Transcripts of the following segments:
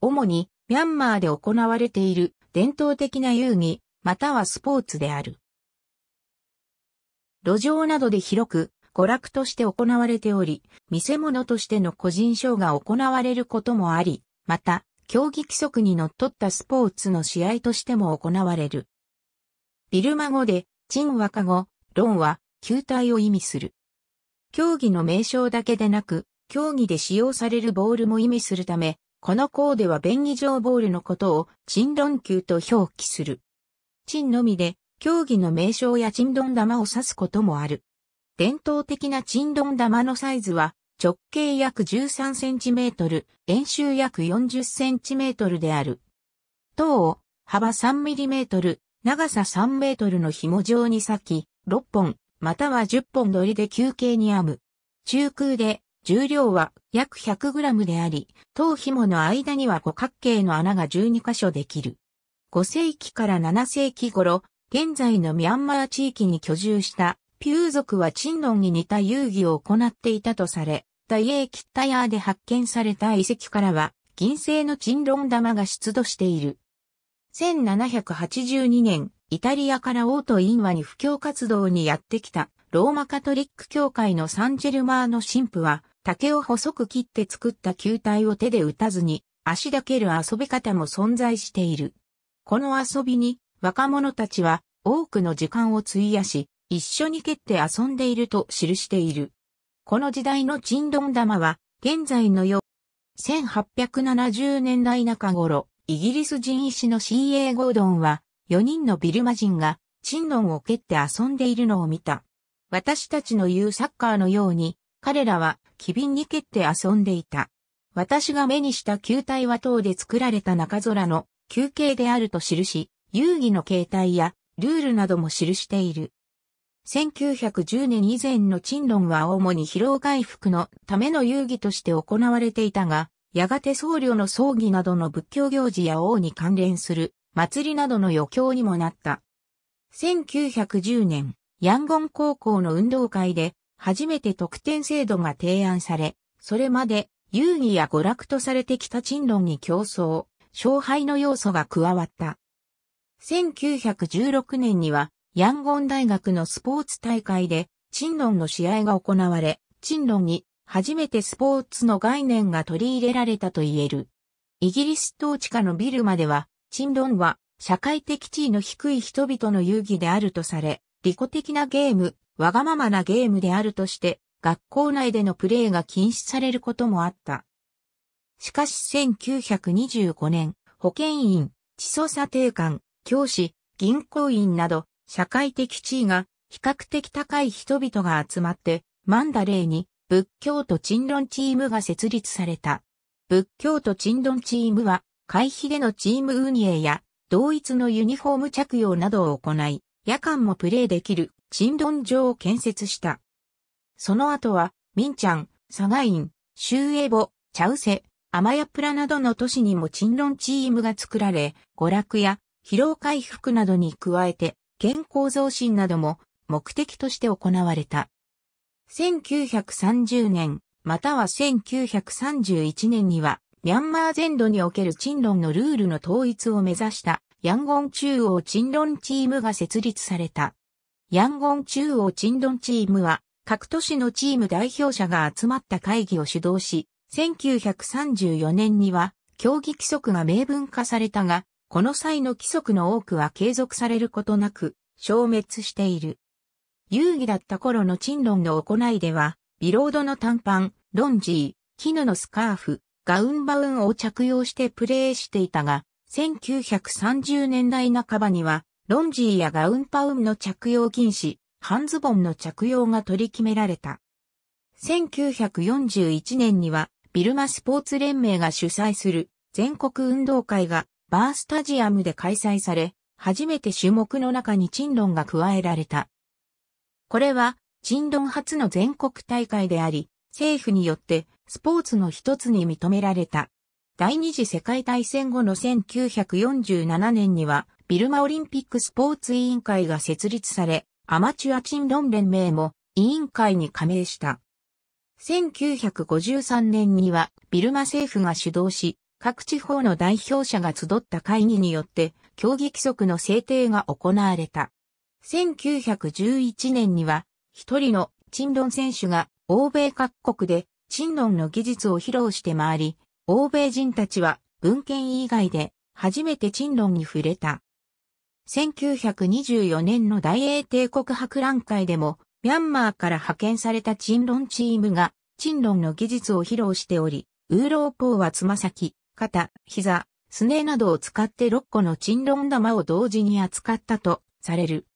主にミャンマーで行われている伝統的な遊戯、またはスポーツである。路上などで広く娯楽として行われており、見せ物としての個人賞が行われることもあり、また、競技規則に則っったスポーツの試合としても行われる。ビルマ語で、チンワカ語、ロンは、球体を意味する。競技の名称だけでなく、競技で使用されるボールも意味するため、このコーデは便宜上ボールのことを、チンドン球と表記する。チンのみで、競技の名称やチンドン玉を指すこともある。伝統的なチンドン玉のサイズは、直径約13センチメートル、円周約40センチメートルである。等を幅3ミリメートル、長さ3メートルの紐状に裂き、6本、または10本取りで休憩に編む。中空で重量は約 100g であり、頭皮もの間には五角形の穴が12箇所できる。5世紀から7世紀頃、現在のミャンマー地域に居住したピュー族はチンロンに似た遊戯を行っていたとされ、大英キッタヤーで発見された遺跡からは、銀製のチンロン玉が出土している。1782年、イタリアからオート・インワに布教活動にやってきたローマカトリック教会のサンジェルマーの神父は、竹を細く切って作った球体を手で打たずに、足だける遊び方も存在している。この遊びに、若者たちは多くの時間を費やし、一緒に蹴って遊んでいると記している。この時代のチンドン玉は、現在のよう、1870年代中頃、イギリス人医師の C.A. ゴードンは、4人のビルマ人が、チンドンを蹴って遊んでいるのを見た。私たちの言うサッカーのように、彼らは機敏に蹴って遊んでいた。私が目にした球体は塔で作られた中空の休憩であると記し、遊戯の形態やルールなども記している。1910年以前の陳論は主に疲労回復のための遊戯として行われていたが、やがて僧侶の葬儀などの仏教行事や王に関連する祭りなどの余興にもなった。1910年、ヤンゴン高校の運動会で初めて特典制度が提案され、それまで遊戯や娯楽とされてきた賃論に競争、勝敗の要素が加わった。1916年には、ヤンゴン大学のスポーツ大会で、賃論の試合が行われ、賃論に初めてスポーツの概念が取り入れられたと言える。イギリス統治下のビルまでは、賃論は社会的地位の低い人々の遊戯であるとされ、利己的なゲーム、わがままなゲームであるとして、学校内でのプレーが禁止されることもあった。しかし1925年、保健員、地租査定官、教師、銀行員など、社会的地位が比較的高い人々が集まって、マンダレーに仏教と鎮論チームが設立された。仏教と鎮論チームは、会費でのチーム運営や、同一のユニフォーム着用などを行い、夜間もプレーできる陳論場を建設した。その後は、ミンチャン、サガイン、シューエボ、チャウセ、アマヤプラなどの都市にも陳論チームが作られ、娯楽や疲労回復などに加えて、健康増進なども目的として行われた。1930年、または1931年には、ミャンマー全土におけるロ論のルールの統一を目指した、ヤンゴン中央ロ論チームが設立された。ヤンゴン中央チンドンチームは、各都市のチーム代表者が集まった会議を主導し、1934年には、競技規則が明文化されたが、この際の規則の多くは継続されることなく、消滅している。遊戯だった頃のチンロンの行いでは、ビロードの短パン、ロンジー、絹のスカーフ、ガウンバウンを着用してプレーしていたが、1930年代半ばには、ロンジーやガウンパウンの着用禁止、半ズボンの着用が取り決められた。1941年には、ビルマスポーツ連盟が主催する全国運動会がバースタジアムで開催され、初めて種目の中にチンロンが加えられた。これは、チンロン初の全国大会であり、政府によってスポーツの一つに認められた。第二次世界大戦後の1947年には、ビルマオリンピックスポーツ委員会が設立され、アマチュア鎮論連盟も委員会に加盟した。1953年にはビルマ政府が主導し、各地方の代表者が集った会議によって競技規則の制定が行われた。1911年には一人の鎮論選手が欧米各国で鎮論の技術を披露して回り、欧米人たちは文献以外で初めて鎮論に触れた。1924年の大英帝国博覧会でも、ミャンマーから派遣されたチンロンチームが、チンロンの技術を披露しており、ウーローポーはつま先、肩、膝、すねなどを使って6個のチンロン玉を同時に扱ったとされる。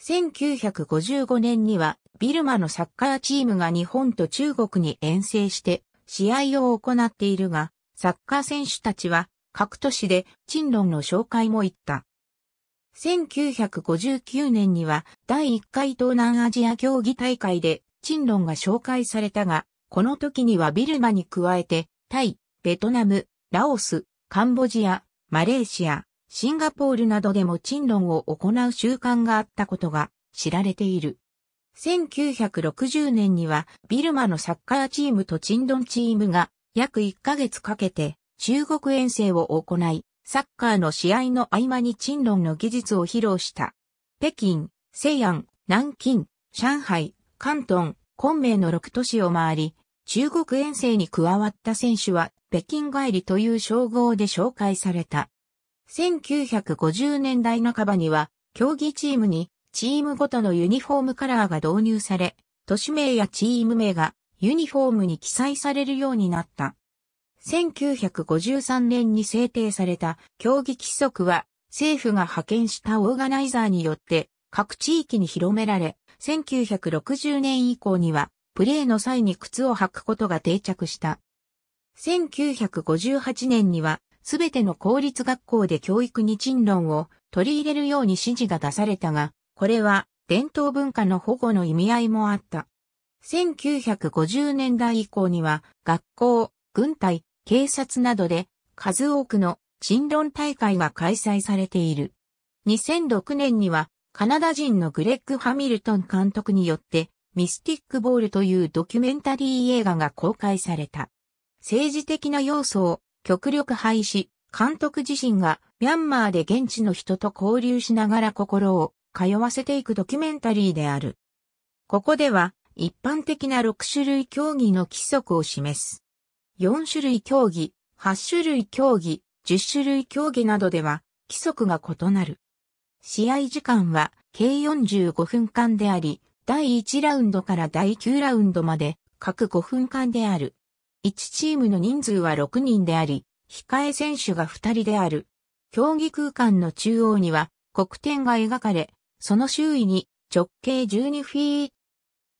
1955年にはビルマのサッカーチームが日本と中国に遠征して試合を行っているが、サッカー選手たちは各都市でチンロンの紹介も行った。1959年には第1回東南アジア競技大会で陳論が紹介されたが、この時にはビルマに加えて、タイ、ベトナム、ラオス、カンボジア、マレーシア、シンガポールなどでも陳論を行う習慣があったことが知られている。1960年にはビルマのサッカーチームとチンンチームが約1ヶ月かけて中国遠征を行い、サッカーの試合の合間にロ論の技術を披露した。北京、西安、南京、上海、関東、昆明の6都市を回り、中国遠征に加わった選手は北京帰りという称号で紹介された。1950年代半ばには、競技チームにチームごとのユニフォームカラーが導入され、都市名やチーム名がユニフォームに記載されるようになった。1953年に制定された競技規則は政府が派遣したオーガナイザーによって各地域に広められ、1960年以降にはプレーの際に靴を履くことが定着した。1958年にはすべての公立学校で教育に賃論を取り入れるように指示が出されたが、これは伝統文化の保護の意味合いもあった。1950年代以降には学校、軍隊、警察などで数多くの人論大会が開催されている。2006年にはカナダ人のグレッグ・ハミルトン監督によってミスティック・ボールというドキュメンタリー映画が公開された。政治的な要素を極力廃止、監督自身がミャンマーで現地の人と交流しながら心を通わせていくドキュメンタリーである。ここでは一般的な6種類競技の規則を示す。4種類競技、8種類競技、10種類競技などでは規則が異なる。試合時間は計45分間であり、第1ラウンドから第9ラウンドまで各5分間である。1チームの人数は6人であり、控え選手が2人である。競技空間の中央には黒点が描かれ、その周囲に直径12フィー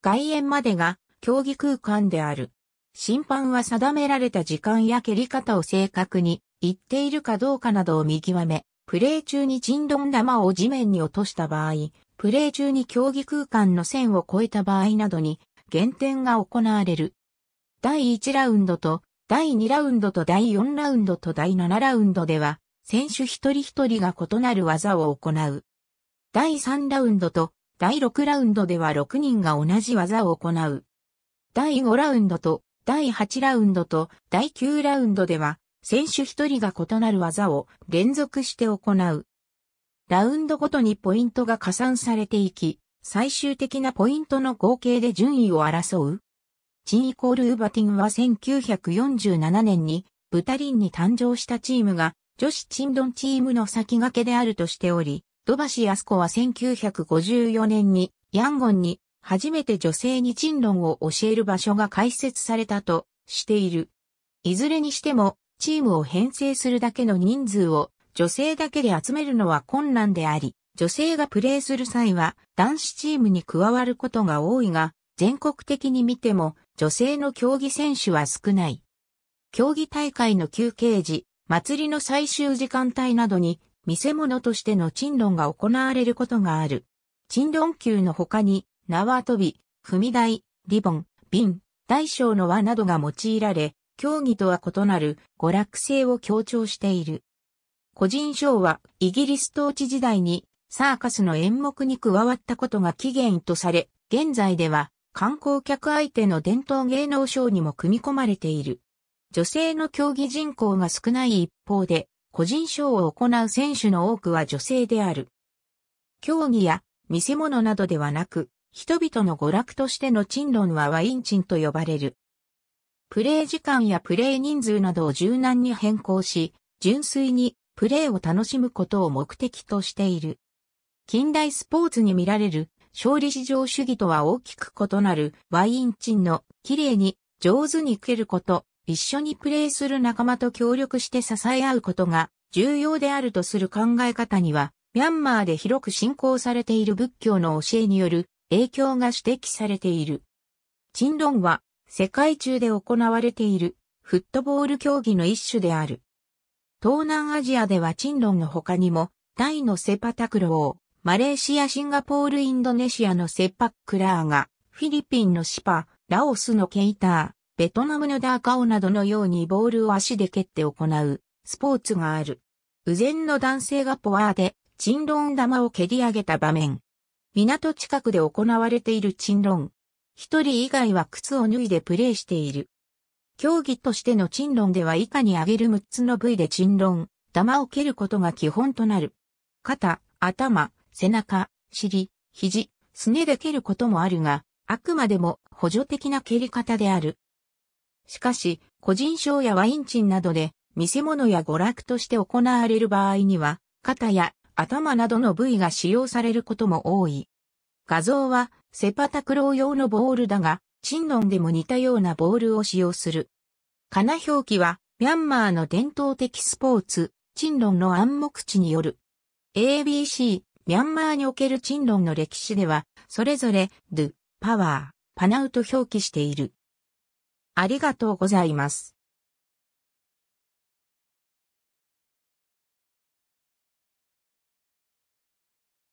外苑までが競技空間である。審判は定められた時間や蹴り方を正確に言っているかどうかなどを見極め、プレー中に人論玉を地面に落とした場合、プレー中に競技空間の線を越えた場合などに減点が行われる。第1ラウンドと第2ラウンドと第4ラウンドと第7ラウンドでは、選手一人一人が異なる技を行う。第3ラウンドと第6ラウンドでは6人が同じ技を行う。第5ラウンドと第8ラウンドと第9ラウンドでは、選手1人が異なる技を連続して行う。ラウンドごとにポイントが加算されていき、最終的なポイントの合計で順位を争う。チンイコール・ウバティンは1947年にブタリンに誕生したチームが女子チンドンチームの先駆けであるとしており、シ・橋康子は1954年にヤンゴンに初めて女性に賃論を教える場所が開設されたとしている。いずれにしても、チームを編成するだけの人数を女性だけで集めるのは困難であり、女性がプレーする際は男子チームに加わることが多いが、全国的に見ても女性の競技選手は少ない。競技大会の休憩時、祭りの最終時間帯などに見せ物としての賃論が行われることがある。賃論級の他に縄跳び、踏み台、リボン、瓶、大小の輪などが用いられ、競技とは異なる娯楽性を強調している。個人賞はイギリス統治時代にサーカスの演目に加わったことが起源とされ、現在では観光客相手の伝統芸能賞にも組み込まれている。女性の競技人口が少ない一方で、個人賞を行う選手の多くは女性である。競技や見せ物などではなく、人々の娯楽としての賃論はワインンと呼ばれる。プレイ時間やプレイ人数などを柔軟に変更し、純粋にプレイを楽しむことを目的としている。近代スポーツに見られる勝利至上主義とは大きく異なるワインチンの綺麗に上手に蹴ること、一緒にプレイする仲間と協力して支え合うことが重要であるとする考え方には、ミャンマーで広く信仰されている仏教の教えによる影響が指摘されている。チンロンは世界中で行われているフットボール競技の一種である。東南アジアではチンロンの他にも、タイのセパタクロー、マレーシア、シンガポール、インドネシアのセパックラーが、フィリピンのシパ、ラオスのケイター、ベトナムのダーカオなどのようにボールを足で蹴って行うスポーツがある。ゼンの男性がポアーで、チンロン玉を蹴り上げた場面。港近くで行われている鎮論。一人以外は靴を脱いでプレーしている。競技としての鎮論では以下に挙げる6つの部位で鎮論、玉を蹴ることが基本となる。肩、頭、背中、尻、肘、すねで蹴ることもあるが、あくまでも補助的な蹴り方である。しかし、個人賞やワインチンなどで、見せ物や娯楽として行われる場合には、肩や頭などの部位が使用されることも多い。画像は、セパタクロー用のボールだが、チンロンでも似たようなボールを使用する。カナ表記は、ミャンマーの伝統的スポーツ、チンロンの暗黙地による。ABC、ミャンマーにおけるチンロンの歴史では、それぞれ、ドゥ、パワー、パナウと表記している。ありがとうございます。